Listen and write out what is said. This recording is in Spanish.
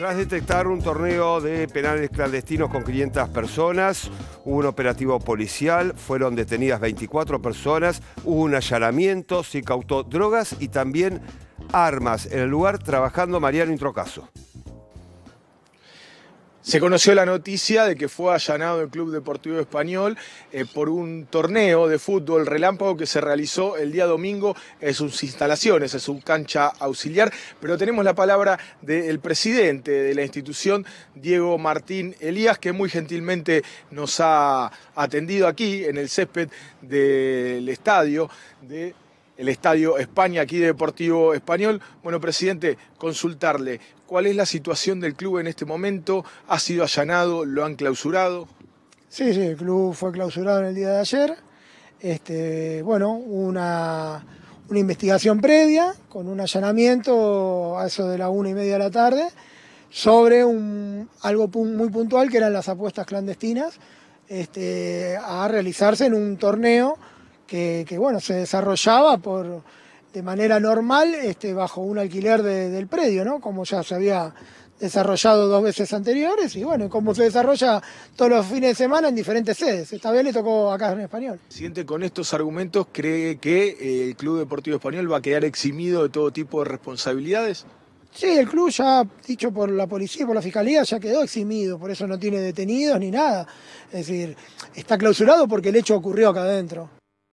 Tras detectar un torneo de penales clandestinos con 500 personas, un operativo policial, fueron detenidas 24 personas, hubo un allanamiento, se cautó drogas y también armas. En el lugar trabajando Mariano Introcaso. Se conoció la noticia de que fue allanado el Club Deportivo Español eh, por un torneo de fútbol relámpago que se realizó el día domingo en sus instalaciones, en su cancha auxiliar. Pero tenemos la palabra del presidente de la institución, Diego Martín Elías, que muy gentilmente nos ha atendido aquí en el césped del estadio de el Estadio España, aquí Deportivo Español. Bueno, presidente, consultarle, ¿cuál es la situación del club en este momento? ¿Ha sido allanado? ¿Lo han clausurado? Sí, sí, el club fue clausurado en el día de ayer. Este, bueno, una, una investigación previa con un allanamiento a eso de la una y media de la tarde sobre un, algo muy puntual que eran las apuestas clandestinas este, a realizarse en un torneo que, bueno, se desarrollaba por, de manera normal este, bajo un alquiler del predio, ¿no? Como ya se había desarrollado dos veces anteriores y bueno, como se desarrolla todos los fines de semana en diferentes sedes. Esta vez le tocó acá en Español. Siente con estos argumentos, ¿cree que eh, el Club Deportivo Español va a quedar eximido de todo tipo de responsabilidades? Sí, el club ya, dicho por la policía, y por la fiscalía, ya quedó eximido, por eso no tiene detenidos ni nada. Es decir, está clausurado porque el hecho ocurrió acá adentro.